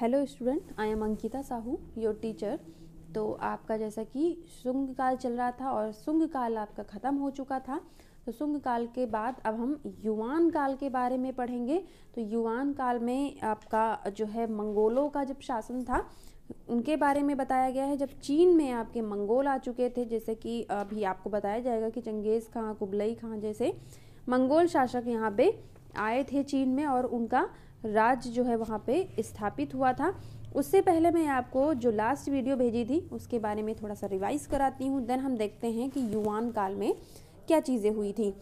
hello student I am Ankita Sahu your teacher तो आपका जैसा कि शुंग काल चल रहा था और शुंग काल आपका ख़त्म हो चुका था तो शुंग काल के बाद अब हम युवान काल के बारे में पढ़ेंगे तो युवान काल में आपका जो है मंगोलों का जब शासन था उनके बारे में बताया गया है जब चीन में आपके मंगोल आ चुके थे जैसे कि अभी आपको बताया जाएगा कि चंगेज़ खां कुबलई खां जैसे मंगोल शासक यहाँ पे आए थे चीन में और उनका राज्य जो है वहाँ पे स्थापित हुआ था उससे पहले मैं आपको जो लास्ट वीडियो भेजी थी उसके बारे में थोड़ा सा रिवाइज कराती हूँ देन हम देखते हैं कि युवान काल में क्या चीज़ें हुई थी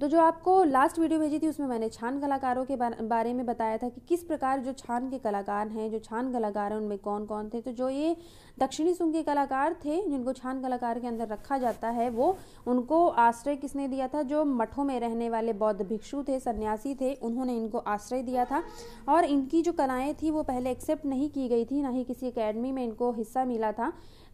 तो जो आपको लास्ट वीडियो भेजी थी उसमें मैंने छान कलाकारों के बारे में बताया था कि किस प्रकार जो छान के कलाकार हैं जो छान कलाकार हैं उनमें कौन कौन थे तो जो ये दक्षिणी सुंग के कलाकार थे जिनको छान कलाकार के अंदर रखा जाता है वो उनको आश्रय किसने दिया था जो मठों में रहने वाले बौद्ध भिक्षु थे सन्यासी थे उन्होंने इनको आश्रय दिया था और इनकी जो कलाएँ थी वो पहले एक्सेप्ट नहीं की गई थी ना ही किसी अकेडमी में इनको हिस्सा मिला था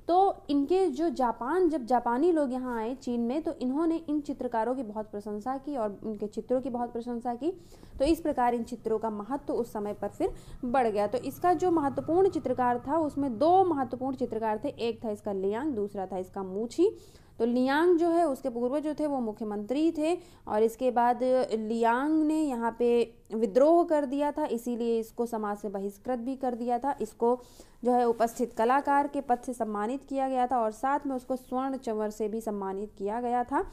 तो इनके जो जापान जब जापानी लोग यहाँ आए चीन में तो इन्होंने इन चित्रकारों की बहुत प्रशंसा की और इनके चित्रों की बहुत प्रशंसा की तो इस प्रकार इन चित्रों का महत्व उस समय पर फिर बढ़ गया तो इसका जो महत्वपूर्ण चित्रकार था उसमें दो महत्वपूर्ण चित्रकार थे एक था इसका लियांग दूसरा था इसका मूछी तो लियांग जो है उसके पूर्वज जो थे वो मुख्यमंत्री थे और इसके बाद लियांग ने यहाँ पे विद्रोह कर दिया था इसीलिए इसको समाज से बहिष्कृत भी कर दिया था इसको जो है उपस्थित कलाकार के पद से सम्मानित किया गया था और साथ में उसको स्वर्ण चंवर से भी सम्मानित किया गया था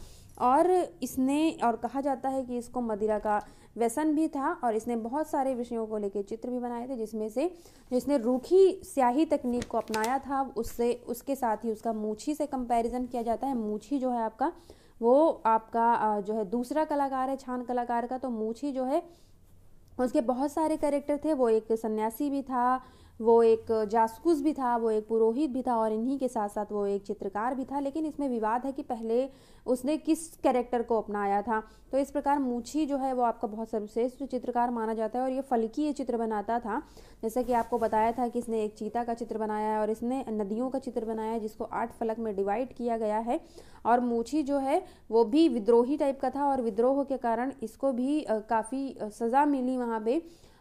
और इसने और कहा जाता है कि इसको मदिरा का व्यसन भी था और इसने बहुत सारे विषयों को लेकर चित्र भी बनाए थे जिसमें से जिसने रूखी स्याही तकनीक को अपनाया था उससे उसके साथ ही उसका मूछी से कंपैरिजन किया जाता है मूछी जो है आपका वो आपका जो है दूसरा कलाकार है छान कलाकार का तो मूछी जो है उसके बहुत सारे कैरेक्टर थे वो एक सन्यासी भी था वो एक जासूस भी था वो एक पुरोहित भी था और इन्हीं के साथ साथ वो एक चित्रकार भी था लेकिन इसमें विवाद है कि पहले उसने किस कैरेक्टर को अपनाया था तो इस प्रकार मूछी जो है वो आपका बहुत सर्वश्रेष्ठ चित्रकार माना जाता है और ये फलकीय चित्र बनाता था जैसे कि आपको बताया था कि इसने एक चीता का चित्र बनाया है और इसने नदियों का चित्र बनाया है जिसको आठ फलक में डिवाइड किया गया है और मूछी जो है वो भी विद्रोही टाइप का था और विद्रोह के कारण इसको भी काफ़ी सज़ा मिली वहाँ पर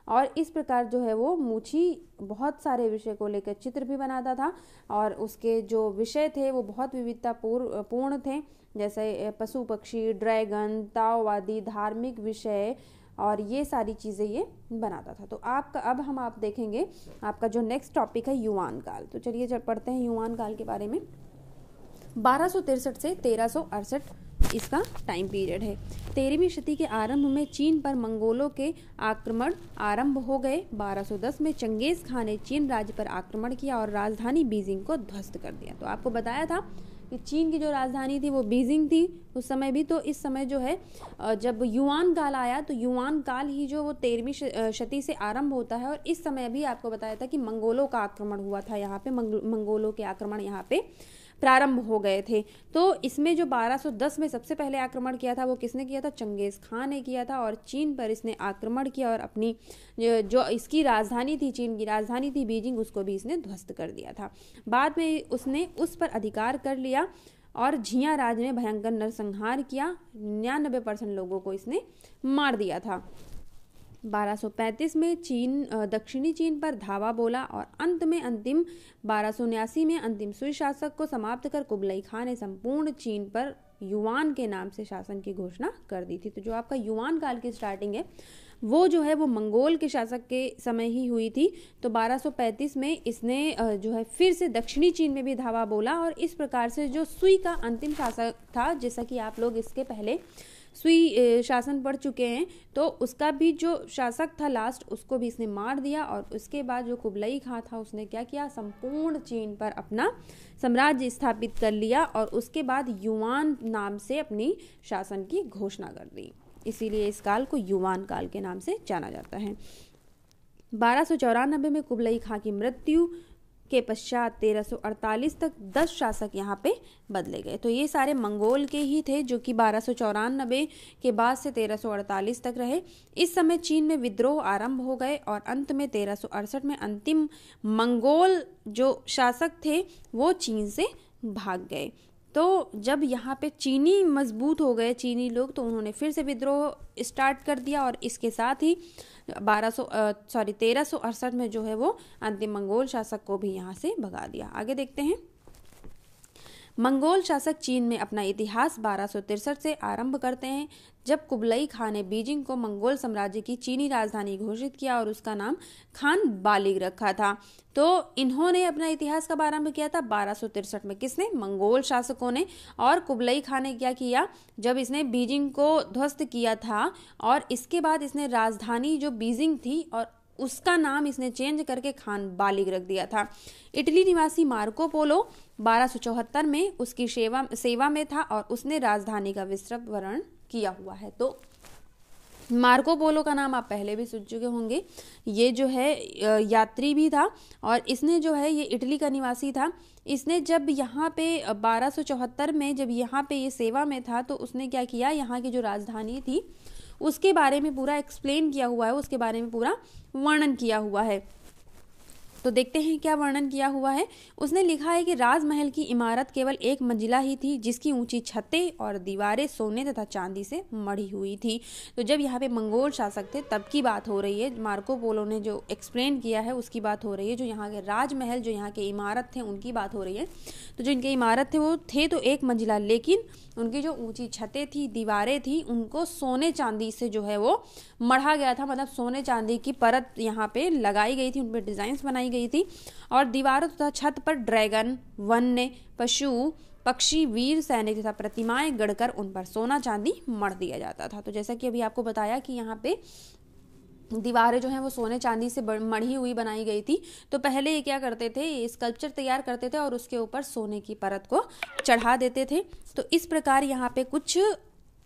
और इस प्रकार जो है वो मूछी बहुत सारे विषय को लेकर चित्र भी बनाता था और उसके जो विषय थे वो बहुत विविधता पूर्ण थे जैसे पशु पक्षी ड्रैगन ताओवादी धार्मिक विषय और ये सारी चीज़ें ये बनाता था तो आपका अब हम आप देखेंगे आपका जो नेक्स्ट टॉपिक है युवान काल तो चलिए जब पढ़ते हैं युवान काल के बारे में बारह से तेरह इसका टाइम पीरियड है तेरहवीं शती के आरंभ में चीन पर मंगोलों के आक्रमण आरंभ हो गए 1210 में चंगेज खान ने चीन राज्य पर आक्रमण किया और राजधानी बीजिंग को ध्वस्त कर दिया तो आपको बताया था कि चीन की जो राजधानी थी वो बीजिंग थी उस समय भी तो इस समय जो है जब युआन काल आया तो युआन काल ही जो वो तेरहवीं शती से आरंभ होता है और इस समय भी आपको बताया था कि मंगोलों का आक्रमण हुआ था यहाँ पे मंगोलों के आक्रमण यहाँ पे प्रारंभ हो गए थे तो इसमें जो 1210 में सबसे पहले आक्रमण किया था वो किसने किया था चंगेज़ खान ने किया था और चीन पर इसने आक्रमण किया और अपनी जो इसकी राजधानी थी चीन की राजधानी थी बीजिंग उसको भी इसने ध्वस्त कर दिया था बाद में उसने उस पर अधिकार कर लिया और झिया राज ने भयंकर नरसंहार किया निन्यानबे परसेंट लोगों को इसने मार दिया था 1235 में चीन दक्षिणी चीन पर धावा बोला और अंत में अंतिम बारह में अंतिम सुई शासक को समाप्त कर कुबलई खान ने संपूर्ण चीन पर युवान के नाम से शासन की घोषणा कर दी थी तो जो आपका युवान काल की स्टार्टिंग है वो जो है वो मंगोल के शासक के समय ही हुई थी तो 1235 में इसने जो है फिर से दक्षिणी चीन में भी धावा बोला और इस प्रकार से जो सुई का अंतिम शासक था जैसा कि आप लोग इसके पहले सुई शासन पड़ चुके हैं तो उसका भी जो शासक था लास्ट उसको भी इसने मार दिया और उसके बाद जो कुबलई खां था उसने क्या किया संपूर्ण चीन पर अपना साम्राज्य स्थापित कर लिया और उसके बाद युवान नाम से अपनी शासन की घोषणा कर दी इसीलिए इस काल को युवान काल के नाम से जाना जाता है बारह में कुबलई खां की मृत्यु के पश्चात 1348 तक 10 शासक यहाँ पे बदले गए तो ये सारे मंगोल के ही थे जो कि बारह के बाद से 1348 तक रहे इस समय चीन में विद्रोह आरंभ हो गए और अंत में तेरह में अंतिम मंगोल जो शासक थे वो चीन से भाग गए तो जब यहाँ पे चीनी मजबूत हो गए चीनी लोग तो उन्होंने फिर से विद्रोह स्टार्ट कर दिया और इसके साथ ही 1200 सॉरी तेरह में जो है वो अंतिम मंगोल शासक को भी यहाँ से भगा दिया आगे देखते हैं मंगोल शासक चीन में अपना इतिहास बारह से आरंभ करते हैं जब कुबलई खान ने बीजिंग को मंगोल साम्राज्य की चीनी राजधानी घोषित किया और उसका नाम खान बालिग रखा था तो इन्होंने अपना इतिहास कब आरंभ किया था बारह में किसने मंगोल शासकों ने और कुबलई खान ने क्या किया जब इसने बीजिंग को ध्वस्त किया था और इसके बाद इसने राजधानी जो बीजिंग थी और उसका नाम इसने चेंज करके खान बालिग रख दिया था इटली निवासी मार्को पोलो बारह में उसकी सेवा सेवा में था और उसने राजधानी का विस्तृत वर्ण किया हुआ है तो मार्को पोलो का नाम आप पहले भी सुन चुके होंगे ये जो है यात्री भी था और इसने जो है ये इटली का निवासी था इसने जब यहाँ पे 1274 में जब यहाँ पे ये सेवा में था तो उसने क्या किया यहाँ की जो राजधानी थी उसके बारे में पूरा एक्सप्लेन किया हुआ है उसके बारे में पूरा वर्णन किया हुआ है तो देखते हैं क्या वर्णन किया हुआ है उसने लिखा है कि राजमहल की इमारत केवल एक मंजिला ही थी जिसकी ऊंची छतें और दीवारें सोने तथा चांदी से मढ़ी हुई थी तो जब यहाँ पे मंगोल शासक थे तब की बात हो रही है मार्को पोलो ने जो एक्सप्लेन किया है उसकी बात हो रही है जो यहाँ के राजमहल जो यहाँ के इमारत थे उनकी बात हो रही है तो जो इनके इमारत थे वो थे तो एक मंजिला लेकिन उनकी जो ऊंची छतें थी दीवारें थी उनको सोने चांदी से जो है वो मढ़ा गया था मतलब सोने चांदी की परत यहाँ पे लगाई गई थी उन पर डिज़ाइंस बनाई गई थी और दीवारों तथा छत पर ड्रैगन वन्य पशु पक्षी वीर सैनिक तथा प्रतिमाएं गढ़कर उन पर सोना चांदी मर दिया जाता था तो जैसा कि अभी आपको बताया कि यहाँ पे दीवारें जो हैं वो सोने चांदी से मढ़ी हुई बनाई गई थी तो पहले ये क्या करते थे स्कल्पचर तैयार करते थे और उसके ऊपर सोने की परत को चढ़ा देते थे तो इस प्रकार यहाँ पे कुछ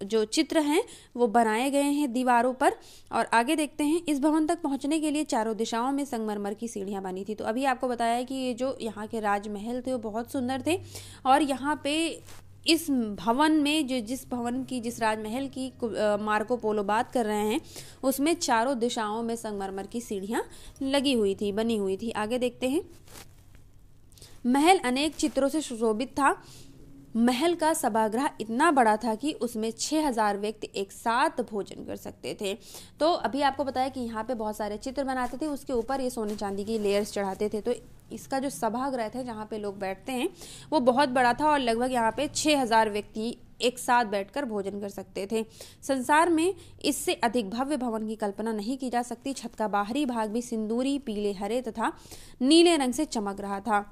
जो चित्र हैं वो बनाए गए हैं दीवारों पर और आगे देखते हैं इस भवन तक पहुंचने के लिए चारों दिशाओं में संगमरमर की सीढ़ियां बनी थी तो अभी आपको बताया कि ये जो यहाँ के राजमहल थे वो बहुत सुंदर थे और यहाँ पे इस भवन में जो जिस भवन की जिस राजमहल की मार्को पोलो बात कर रहे हैं उसमें चारों दिशाओं में संगमरमर की सीढ़ियाँ लगी हुई थी बनी हुई थी आगे देखते हैं महल अनेक चित्रों से सुशोभित था महल का सभागृह इतना बड़ा था कि उसमें 6000 व्यक्ति एक साथ भोजन कर सकते थे तो अभी आपको बताया कि यहाँ पे बहुत सारे चित्र बनाते थे उसके ऊपर ये सोने चांदी की लेयर्स चढ़ाते थे तो इसका जो सभागृह था जहाँ पे लोग बैठते हैं वो बहुत बड़ा था और लगभग यहाँ पे 6000 व्यक्ति एक साथ बैठकर भोजन कर सकते थे संसार में इससे अधिक भव्य भवन की कल्पना नहीं की जा सकती छत का बाहरी भाग भी सिंदूरी पीले हरे तथा नीले रंग से चमक रहा था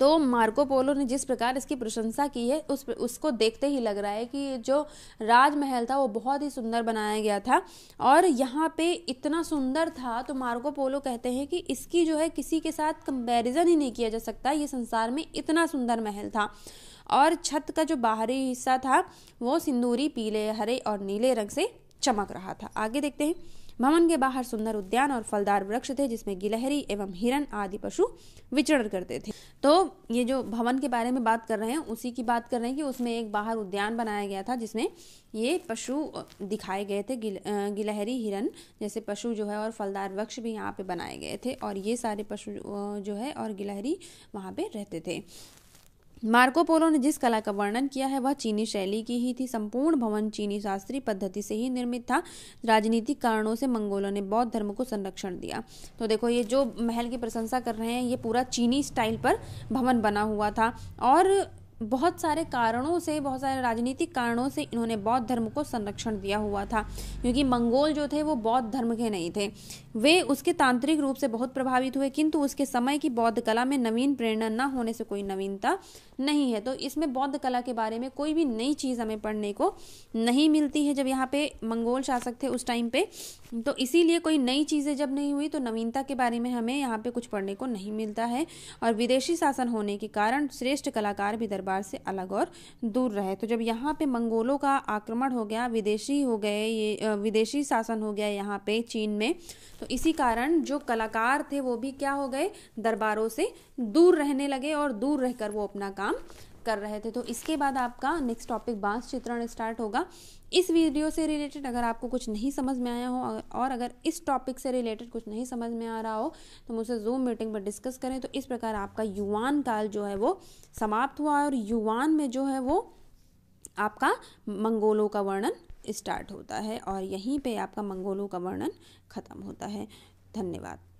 तो मार्को पोलो ने जिस प्रकार इसकी प्रशंसा की है उस उसको देखते ही लग रहा है कि जो राजमहल था वो बहुत ही सुंदर बनाया गया था और यहाँ पे इतना सुंदर था तो मार्को पोलो कहते हैं कि इसकी जो है किसी के साथ कंपैरिजन ही नहीं किया जा सकता ये संसार में इतना सुंदर महल था और छत का जो बाहरी हिस्सा था वो सिंदूरी पीले हरे और नीले रंग से चमक रहा था आगे देखते हैं भवन के बाहर सुंदर उद्यान और फलदार वृक्ष थे जिसमें गिलहरी एवं हिरण आदि पशु विचरण करते थे तो ये जो भवन के बारे में बात कर रहे हैं उसी की बात कर रहे हैं कि उसमें एक बाहर उद्यान बनाया गया था जिसमें ये पशु दिखाए गए थे गिल, गिलहरी हिरण जैसे पशु जो है और फलदार वृक्ष भी यहाँ पे बनाए गए थे और ये सारे पशु जो है और गिलहरी वहाँ पे रहते थे मार्को पोलो ने जिस कला का वर्णन किया है वह चीनी शैली की ही थी संपूर्ण भवन चीनी शास्त्रीय पद्धति से ही निर्मित था राजनीतिक कारणों से मंगोलों ने बौद्ध धर्म को संरक्षण दिया तो देखो ये जो महल की प्रशंसा कर रहे हैं ये पूरा चीनी स्टाइल पर भवन बना हुआ था और बहुत सारे कारणों से बहुत सारे राजनीतिक कारणों से इन्होंने बौद्ध धर्म को संरक्षण दिया हुआ था क्योंकि मंगोल जो थे वो बौद्ध धर्म के नहीं थे वे उसके तांत्रिक रूप से बहुत प्रभावित हुए किंतु उसके समय की बौद्ध कला में नवीन प्रेरणा न होने से कोई नवीनता नहीं है तो इसमें बौद्ध कला के बारे में कोई भी नई चीज़ हमें पढ़ने को नहीं मिलती है जब यहाँ पे मंगोल शासक थे उस टाइम पे तो इसीलिए कोई नई चीज़ें जब नहीं हुई तो नवीनता के बारे में हमें यहाँ पे कुछ पढ़ने को नहीं मिलता है और विदेशी शासन होने के कारण श्रेष्ठ कलाकार विदर्भ दरबार से अलग और दूर रहे तो जब यहाँ पे मंगोलों का आक्रमण हो गया विदेशी हो गए ये विदेशी शासन हो गया यहाँ पे चीन में तो इसी कारण जो कलाकार थे वो भी क्या हो गए दरबारों से दूर रहने लगे और दूर रहकर वो अपना काम कर रहे थे तो इसके बाद आपका नेक्स्ट टॉपिक बांस चित्रण स्टार्ट होगा इस वीडियो से रिलेटेड अगर आपको कुछ नहीं समझ में आया हो और अगर इस टॉपिक से रिलेटेड कुछ नहीं समझ में आ रहा हो तो मुझसे जूम मीटिंग पर डिस्कस करें तो इस प्रकार आपका युवान काल जो है वो समाप्त हुआ और युवान में जो है वो आपका मंगोलों का वर्णन स्टार्ट होता है और यहीं पे आपका मंगोलों का वर्णन ख़त्म होता है धन्यवाद